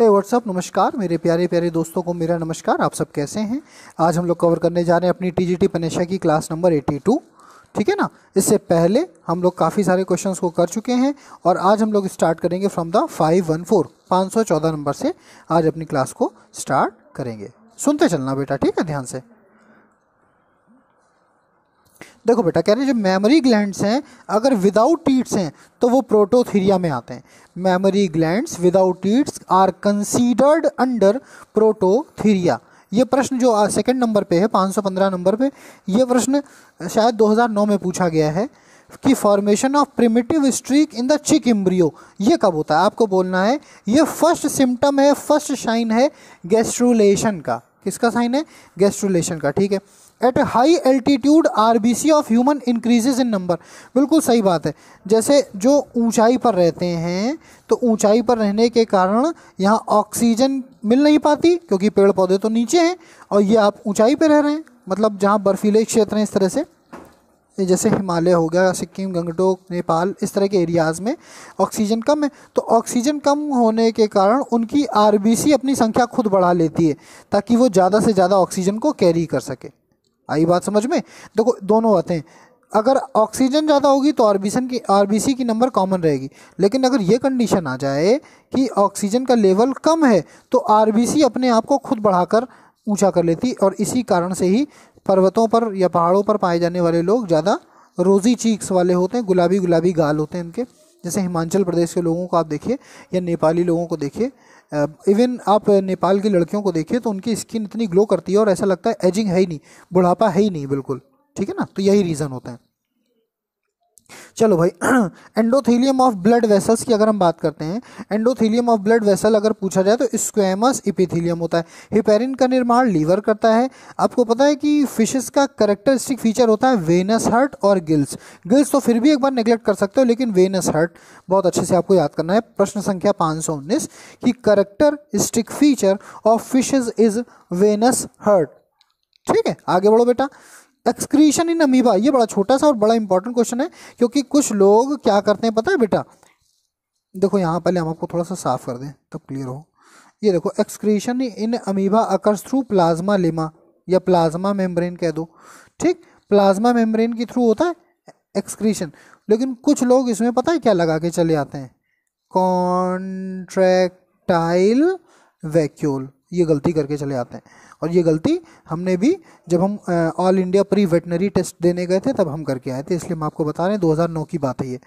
हे WhatsApp नमस्कार मेरे प्यारे प्यारे दोस्तों को मेरा नमस्कार आप सब कैसे हैं आज हम लोग कवर करने जा रहे हैं अपनी टी पनेशा की क्लास नंबर 82 ठीक है ना इससे पहले हम लोग काफ़ी सारे क्वेश्चन को कर चुके हैं और आज हम लोग स्टार्ट करेंगे from the five one four पाँच सौ चौदह नंबर से आज अपनी क्लास को स्टार्ट करेंगे सुनते चलना बेटा ठीक है ध्यान से देखो बेटा कह रहे हैं जो मेमोरी ग्लैंड्स हैं अगर विदाउट टीट्स हैं तो वो प्रोटोथीरिया में आते हैं mammary glands without teats are considered under Prototheria ये प्रश्न जो सेकंड नंबर पे है 515 नंबर पे ये प्रश्न शायद 2009 में पूछा गया है कि formation of primitive streak in the chick embryo ये कब होता है आपको बोलना है ये फर्स्ट सिम्टम है फर्स्ट साइन है गेस्ट्रुलेशन का किसका साइन है गेस्ट्रुलेशन का ठीक है at high altitude R B C of human increases in number बिल्कुल सही बात है जैसे जो ऊंचाई पर रहते हैं तो ऊंचाई पर रहने के कारण यहाँ ऑक्सीजन मिल नहीं पाती क्योंकि पेड़ पौधे तो नीचे हैं और ये आप ऊंचाई पर रह रहे हैं मतलब जहाँ बर्फीले क्षेत्र हैं इस तरह से जैसे हिमालय हो गया सिक्किम गंगटोक नेपाल इस तरह के एरियाज़ में ऑक्सीजन कम है तो ऑक्सीजन कम होने के कारण उनकी आर अपनी संख्या खुद बढ़ा लेती है ताकि वो ज़्यादा से ज़्यादा ऑक्सीजन को कैरी कर सके आई बात समझ में देखो दोनों बातें अगर ऑक्सीजन ज़्यादा होगी तो आरबीसन की आरबीसी की नंबर कॉमन रहेगी लेकिन अगर ये कंडीशन आ जाए कि ऑक्सीजन का लेवल कम है तो आरबीसी अपने आप को खुद बढ़ाकर ऊंचा कर लेती और इसी कारण से ही पर्वतों पर या पहाड़ों पर पाए जाने वाले लोग ज़्यादा रोज़ी चीक्स वाले होते हैं गुलाबी गुलाबी गाल होते हैं इनके जैसे हिमाचल प्रदेश के लोगों को आप देखिए या नेपाली लोगों को देखिए इवन आप नेपाल की लड़कियों को देखिए तो उनकी स्किन इतनी ग्लो करती है और ऐसा लगता है एजिंग है ही नहीं बुढ़ापा है ही नहीं बिल्कुल ठीक है ना तो यही रीज़न होता है चलो भाई एंडोथीलियम ऑफ ब्लड वेसल्स की अगर हम बात करते हैं एंडोथीलियम ऑफ ब्लड वेसल अगर पूछा जाए तो स्क्वेमस इपिथीलियम होता है हिपेरिन का निर्माण लीवर करता है आपको पता है कि फिशेस का करेक्टरिस्टिक फीचर होता है वेनस हर्ट और गिल्स गिल्स तो फिर भी एक बार निगलेक्ट कर सकते हो लेकिन वेनस हर्ट बहुत अच्छे से आपको याद करना है प्रश्न संख्या पाँच सौ उन्नीस की characteristic feature of fishes is venous heart ठीक है आगे बढ़ो बेटा एक्सक्रीशन इन अमीबा ये बड़ा छोटा सा और बड़ा इंपॉर्टेंट क्वेश्चन है क्योंकि कुछ लोग क्या करते हैं पता है बेटा देखो यहाँ पहले हम आपको थोड़ा सा साफ कर दें तब क्लियर हो ये देखो excretion in amoeba occurs through plasmalemma या प्लाज्मा मेम्ब्रेन कह दो ठीक प्लाज्मा मेम्ब्रेन के थ्रू होता है एक्सक्रीशन लेकिन कुछ लोग इसमें पता है क्या लगा के चले आते हैं कॉन्ट्रैक्टाइल वैक्यूल ये गलती करके चले आते हैं और ये गलती हमने भी जब हम all India pre veterinary test देने गए थे तब हम करके आए थे इसलिए हम आपको बता रहे हैं 2009 की बात है ये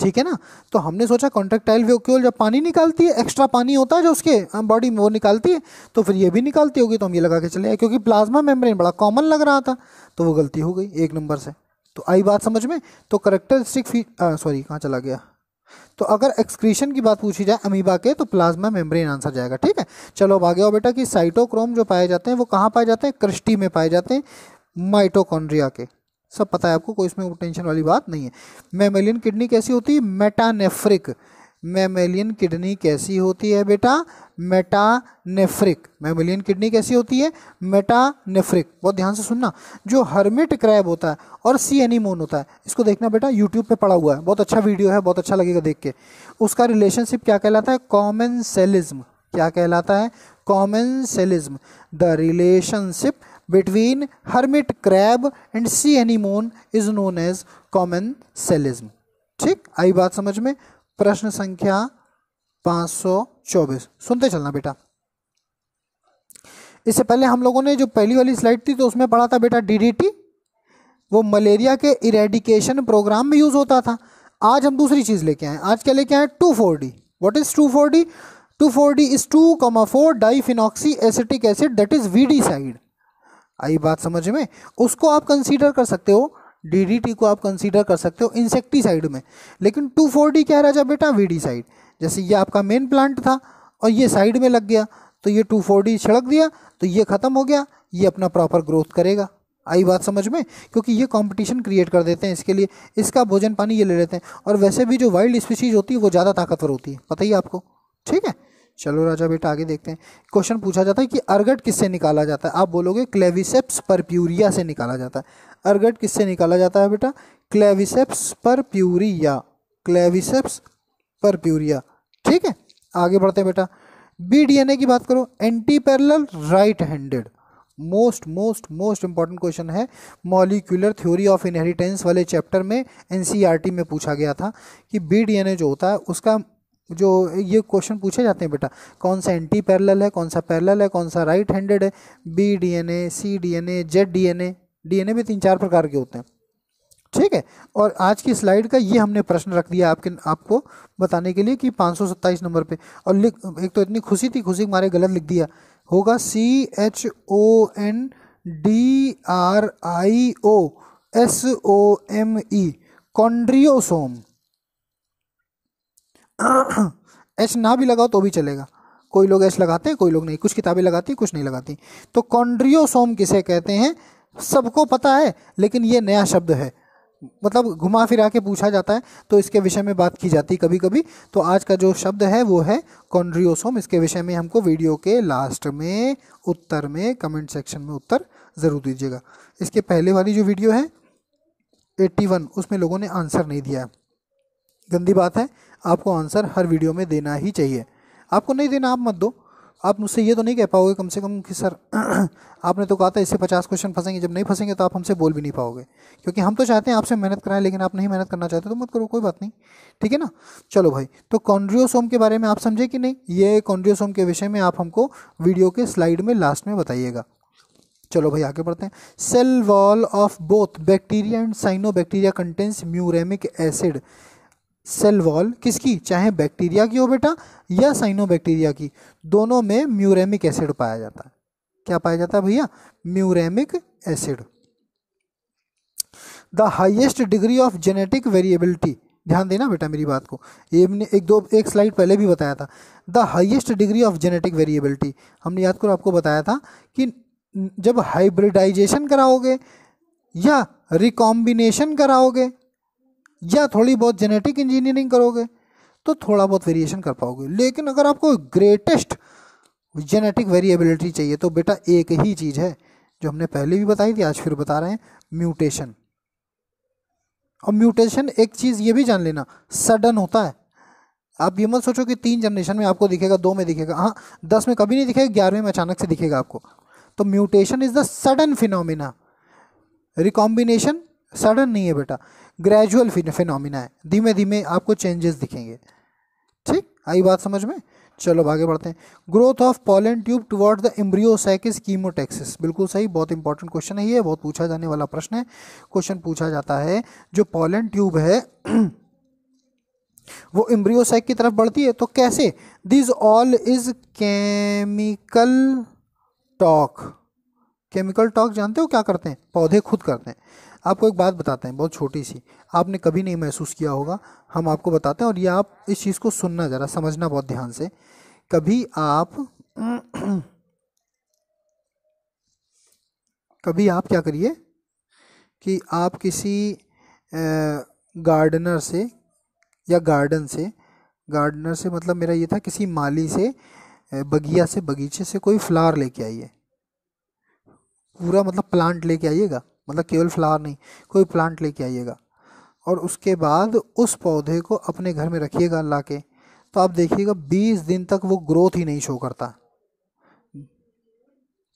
ठीक है ना तो हमने सोचा कॉन्ट्रेक्टाइल वेव केवल जब पानी निकालती है एक्स्ट्रा पानी होता है जो उसके बॉडी में वो निकालती है तो फिर ये भी निकालती होगी तो हम ये लगा के चले आए क्योंकि प्लाज्मा मेम्ब्रेन बड़ा कॉमन लग रहा था तो वो गलती हो गई एक नंबर से तो आई बात समझ में तो करेक्टरिस्टिक फी सॉरी कहाँ चला गया तो अगर एक्सक्रीशन की बात पूछी जाए अमीबा के तो प्लाज्मा मेम्ब्रेन आंसर जाएगा ठीक है चलो अब आगे आओ बेटा कि साइटोक्रोम जो पाए जाते हैं वो कहाँ पाए जाते हैं क्रिस्टी में पाए जाते हैं माइटोकॉन्ड्रिया के सब पता है आपको कोई इसमें टेंशन वाली बात नहीं है मेमेलियन किडनी कैसी होती है मेटानेफ्रिक मेमेलियन किडनी कैसी होती है बेटा मेटानेफ्रिक मेमेलियन किडनी कैसी होती है मेटानेफ्रिक बहुत ध्यान से सुनना जो हर्मिट क्रैब होता है और सी एनीमोन होता है इसको देखना बेटा यूट्यूब पे पड़ा हुआ है बहुत अच्छा वीडियो है बहुत अच्छा लगेगा देख के उसका रिलेशनशिप क्या कहलाता है कॉमन सेलिज्म क्या कहलाता है commensalism the relationship between hermit crab and sea anemone is known as commensalism ठीक आई बात समझ में प्रश्न संख्या 524 सुनते चलना बेटा इससे पहले हम लोगों ने जो पहली वाली स्लाइड थी तो उसमें पढ़ा था बेटा डीडीटी वो मलेरिया के इरेडिकेशन प्रोग्राम में यूज होता था आज हम दूसरी चीज लेके आए आज क्या लेके आए two four D what is two four D two four D is two comma four diphenoxy acetic acid that is weedicide आई बात समझ में उसको आप कंसीडर कर सकते हो डीडीटी को आप कंसीडर कर सकते हो साइड में लेकिन टू फोर डी क्या राजा बेटा साइड जैसे ये आपका मेन प्लांट था और ये साइड में लग गया तो ये टू फोर डी छिड़क दिया तो ये ख़त्म हो गया ये अपना प्रॉपर ग्रोथ करेगा आई बात समझ में क्योंकि ये कंपटीशन क्रिएट कर देते हैं इसके लिए इसका भोजन पानी ये ले लेते हैं और वैसे भी जो वाइल्ड स्पीसीज होती है वो ज़्यादा ताकतवर होती है पता ही आपको ठीक है चलो राजा बेटा आगे देखते हैं क्वेश्चन पूछा जाता है कि अर्गट किससे निकाला जाता है आप बोलोगे क्लेविसेप्स परप्यूरिया से निकाला जाता है अर्गट किससे निकाला जाता है बेटा क्लेविसेप्स परप्यूरिया क्लेविसेप्स परप्यूरिया ठीक है आगे बढ़ते हैं बेटा बी ए की बात करो antiparallel right handed most most most important question है मॉलिक्यूलर थ्योरी ऑफ इनहेरिटेंस वाले चैप्टर में एनसीईआरटी e में पूछा गया था कि बी ए जो होता है उसका जो ये क्वेश्चन पूछे जाते हैं बेटा कौन सा एंटी पैरल है कौन सा पैरल है कौन सा राइट हैंडेड है B DNA C DNA Z DNA DNA भी तीन चार प्रकार के होते हैं ठीक है और आज की स्लाइड का ये हमने प्रश्न रख दिया आपके आपको बताने के लिए कि सत्ताईस नंबर पर और लिख एक तो इतनी खुशी थी खुशी मारे गलत लिख दिया होगा C H O N D R I O S O M E chondriosome H ना भी लगाओ तो भी चलेगा कोई लोग एच लगाते हैं कोई लोग नहीं कुछ किताबें लगाती कुछ नहीं लगाती तो कॉन्ड्रियोसोम किसे कहते हैं सबको पता है लेकिन ये नया शब्द है मतलब घुमा फिरा के पूछा जाता है तो इसके विषय में बात की जाती कभी कभी तो आज का जो शब्द है वो है कॉन्ड्रियोसोम इसके विषय में हमको वीडियो के लास्ट में उत्तर में कमेंट सेक्शन में उत्तर ज़रूर दीजिएगा इसके पहले वाली जो वीडियो है 81 उसमें लोगों ने आंसर नहीं दिया है गंदी बात है आपको आंसर हर वीडियो में देना ही चाहिए आपको नहीं देना आप मत दो आप मुझसे ये तो नहीं कह पाओगे कम से कम कि सर आपने तो कहा था इससे पचास क्वेश्चन फंसेंगे जब नहीं फंसेंगे तो आप हमसे बोल भी नहीं पाओगे क्योंकि हम तो चाहते हैं आपसे मेहनत कराएं लेकिन आप नहीं मेहनत करना चाहते तो मत करो कोई बात नहीं ठीक है ना चलो भाई तो कॉन्ड्रियोसोम के बारे में आप समझे कि नहीं ये कॉन्ड्रियोसोम के विषय में आप हमको वीडियो के स्लाइड में लास्ट में बताइएगा चलो भाई आगे बढ़ते हैं cell wall of both bacteria and cyanobacteria contains muramic acid cell wall किसकी चाहे बैक्टीरिया की हो बेटा या साइनोबैक्टीरिया की दोनों में म्यूरेमिक एसिड पाया जाता है क्या पाया जाता है भैया muramic acid the highest degree of genetic variability ध्यान देना बेटा मेरी बात को ये हमने एक दो एक स्लाइड पहले भी बताया था the highest degree of genetic variability हमने याद करो आपको बताया था कि जब हाइब्रिडाइजेशन कराओगे या रिकॉम्बिनेशन कराओगे या थोड़ी बहुत जेनेटिक इंजीनियरिंग करोगे तो थोड़ा बहुत वेरिएशन कर पाओगे लेकिन अगर आपको ग्रेटेस्ट जेनेटिक वेरिएबिलिटी चाहिए तो बेटा एक ही चीज़ है जो हमने पहले भी बताई थी आज फिर बता रहे हैं म्यूटेशन और म्यूटेशन एक चीज़ ये भी जान लेना सडन होता है आप ये मत सोचो कि तीन जनरेशन में आपको दिखेगा दो में दिखेगा हाँ दस में कभी नहीं दिखेगा ग्यारहवें में अचानक से दिखेगा आपको तो mutation is the sudden phenomena recombination sudden नहीं है बेटा ग्रेजुअल फिनोमिना है धीमे धीमे आपको चेंजेस दिखेंगे ठीक आई बात समझ में चलो आगे बढ़ते हैं growth of pollen tube toward the embryo sac chemotaxis बिल्कुल सही बहुत इंपॉर्टेंट क्वेश्चन है ये बहुत पूछा जाने वाला प्रश्न है क्वेश्चन पूछा जाता है जो पॉलन ट्यूब है वो इम्ब्रियोसाइक की तरफ बढ़ती है तो कैसे this all is chemical talk chemical talk जानते हो क्या करते हैं पौधे खुद करते हैं आपको एक बात बताते हैं बहुत छोटी सी आपने कभी नहीं महसूस किया होगा हम आपको बताते हैं और ये आप इस चीज़ को सुनना ज़रा समझना बहुत ध्यान से कभी आप कभी आप क्या करिए कि आप किसी गार्डनर से या गार्डन से गार्डनर से मतलब मेरा ये था किसी माली से बगिया से बगीचे से कोई फ्लावर लेके आइए पूरा मतलब प्लांट लेके आइएगा मतलब केवल फ्लावर नहीं कोई प्लांट लेके आइएगा और उसके बाद उस पौधे को अपने घर में रखिएगा ला के तो आप देखिएगा बीस दिन तक वो ग्रोथ ही नहीं शो करता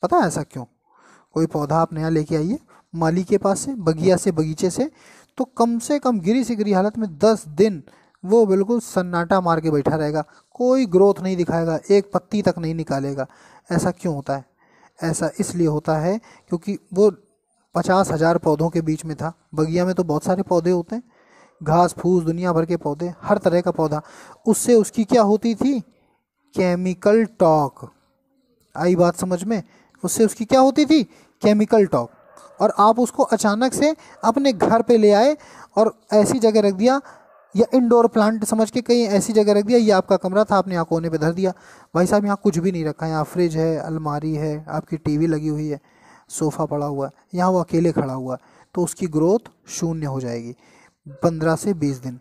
पता है ऐसा क्यों कोई पौधा आप नया लेके आइए माली के पास से बगिया से बगीचे से तो कम से कम गिरी से गिरी हालत में दस दिन वो बिल्कुल सन्नाटा मार के बैठा रहेगा कोई ग्रोथ नहीं दिखाएगा एक पत्ती तक नहीं निकालेगा ऐसा क्यों होता है ऐसा इसलिए होता है क्योंकि वो पचास हज़ार पौधों के बीच में था बगिया में तो बहुत सारे पौधे होते हैं घास फूस दुनिया भर के पौधे हर तरह का पौधा उससे उसकी क्या होती थी केमिकल टॉक आई बात समझ में उससे उसकी क्या होती थी केमिकल टॉक और आप उसको अचानक से अपने घर पे ले आए और ऐसी जगह रख दिया या इंडोर प्लांट समझ के कहीं ऐसी जगह रख दिया ये आपका कमरा था आपने यहाँ कोने पर धर दिया भाई साहब यहाँ कुछ भी नहीं रखा यहाँ फ्रिज है अलमारी है आपकी टीवी लगी हुई है सोफ़ा पड़ा हुआ है यहाँ वो अकेले खड़ा हुआ है तो उसकी ग्रोथ शून्य हो जाएगी पंद्रह से बीस दिन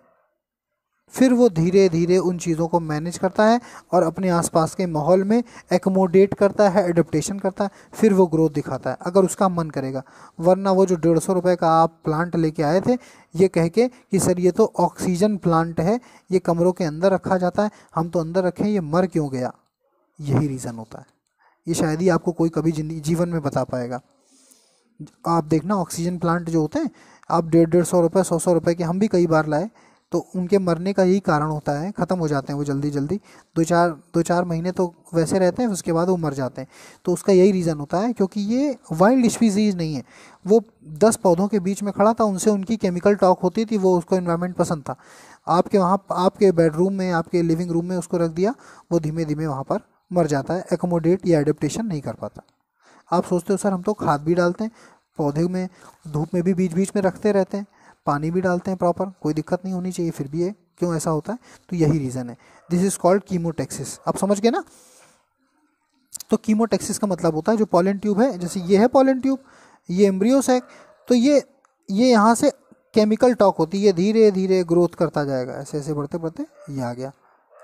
फिर वो धीरे धीरे उन चीज़ों को मैनेज करता है और अपने आसपास के माहौल में एकोमोडेट करता है एडप्टेशन करता है फिर वो ग्रोथ दिखाता है अगर उसका मन करेगा वरना वो जो डेढ़ सौ रुपये का आप प्लांट लेके आए थे ये कह के कि सर ये तो ऑक्सीजन प्लांट है ये कमरों के अंदर रखा जाता है हम तो अंदर रखें ये मर क्यों गया यही रीज़न होता है ये शायद ही आपको कोई कभी जीवन में बता पाएगा आप देखना ऑक्सीजन प्लांट जो होते हैं आप डेढ़ डेढ़ सौ रुपये सौ सौ रुपये के हम भी कई बार लाए तो उनके मरने का यही कारण होता है ख़त्म हो जाते हैं वो जल्दी जल्दी दो चार दो चार महीने तो वैसे रहते हैं उसके बाद वो मर जाते हैं तो उसका यही रीज़न होता है क्योंकि ये वाइल्ड स्पीसीज़ नहीं है वो दस पौधों के बीच में खड़ा था उनसे उनकी केमिकल टॉक होती थी वो उसको इन्वायरमेंट पसंद था आपके वहाँ आपके बेडरूम में आपके लिविंग रूम में उसको रख दिया वो धीमे धीमे वहाँ पर मर जाता है एकोमोडेट या एडेप्टेशन नहीं कर पाता आप सोचते हो सर हम तो खाद भी डालते हैं पौधे में धूप में भी बीच बीच में रखते रहते हैं पानी भी डालते हैं प्रॉपर कोई दिक्कत नहीं होनी चाहिए फिर भी ये क्यों ऐसा होता है तो यही रीज़न है दिस इज़ कॉल्ड कीमोटेक्सिस आप समझ गए ना तो कीमोटेक्सिस का मतलब होता है जो पॉलन ट्यूब है जैसे ये है पॉलन ट्यूब ये एम्ब्रियोस है तो ये ये यहाँ से केमिकल टॉक होती है ये धीरे धीरे ग्रोथ करता जाएगा ऐसे ऐसे बढ़ते बढ़ते ये आ गया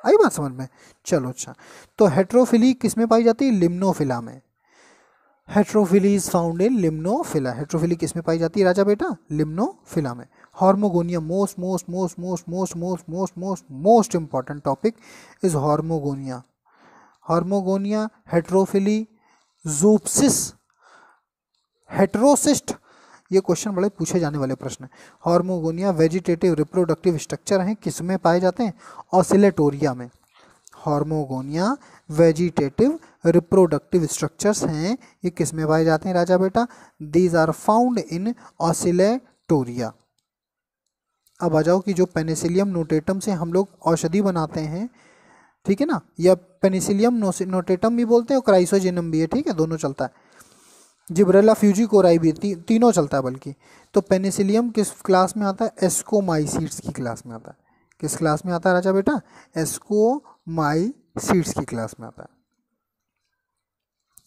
आई बात समझ में चलो अच्छा तो हेट्रोफिली किस में पाई जाती है लिम्नोफिला में heterophylly is found in Limnophila heterophylly किस में पाई जाती है राजा बेटा लिम्नोफिला में hormogonia most most most most most most most most most important topic is hormogonia hormogonia heterophylly जूपसिस हेट्रोसिस्ट ये क्वेश्चन बड़े पूछे जाने वाले प्रश्न है हार्मोगोनिया वेजिटेटिव रिप्रोडक्टिव स्ट्रक्चर हैं किस में पाए जाते हैं ऑसिलेटोरिया में हॉर्मोगोनिया वेजिटेटिव रिप्रोडक्टिव स्ट्रक्चर्स हैं ये किस में पाए जाते हैं राजा बेटा these are found in Oscillatoria अब आ जाओ कि जो पेनिसिलियम नोटेटम से हम लोग औषधि बनाते हैं ठीक है ना या पेनिसिलियम नोटेटम भी बोलते हैं और क्राइसोजेनम भी है ठीक है दोनों चलता है जिब्रेला फ्यूजी कोराई भी ती, तीनों चलता है बल्कि तो पेनिसिलियम किस क्लास में आता है एस्कोमाइसीड्स की क्लास में आता है किस क्लास में आता है राजा बेटा एस्को माई सीड्स की क्लास में आता है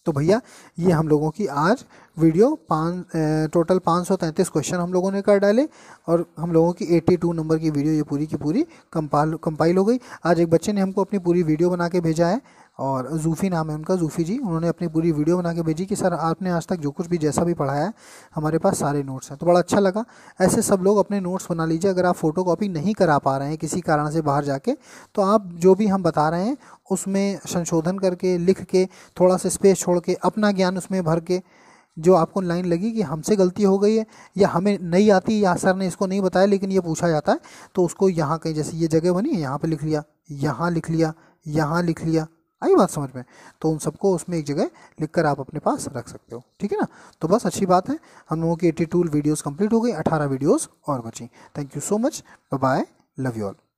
तो भैया ये हम लोगों की आज वीडियो पाँच टोटल पाँच सौ तैंतीस क्वेश्चन हम लोगों ने कर डाले और हम लोगों की एट्टी टू नंबर की वीडियो ये पूरी की पूरी कंपाल कंपाइल हो गई आज एक बच्चे ने हमको अपनी पूरी वीडियो बना के भेजा है और जूफ़ी नाम है उनका जूफ़ी जी उन्होंने अपनी पूरी वीडियो बना के भेजी कि सर आपने आज तक जो कुछ भी जैसा भी पढ़ाया है हमारे पास सारे नोट्स हैं तो बड़ा अच्छा लगा ऐसे सब लोग अपने नोट्स बना लीजिए अगर आप फ़ोटो नहीं करा पा रहे हैं किसी कारण से बाहर जाके तो आप जो भी हम बता रहे हैं उसमें संशोधन करके लिख के थोड़ा सा स्पेस छोड़ के अपना ज्ञान उसमें भर के जो आपको लाइन लगी कि हमसे गलती हो गई है या हमें नहीं आती या सर ने इसको नहीं बताया लेकिन ये पूछा जाता है तो उसको यहाँ कहीं जैसे ये जगह बनी है यहाँ पर लिख लिया यहाँ लिख लिया यहाँ लिख लिया आई बात समझ में तो उन सबको उसमें एक जगह लिख कर आप अपने पास रख सकते हो ठीक है ना तो बस अच्छी बात है हम लोगों की एट्टी टू वीडियोज़ कंप्लीट हो गई अठारह वीडियोज़ और बची thank you so much bye love you all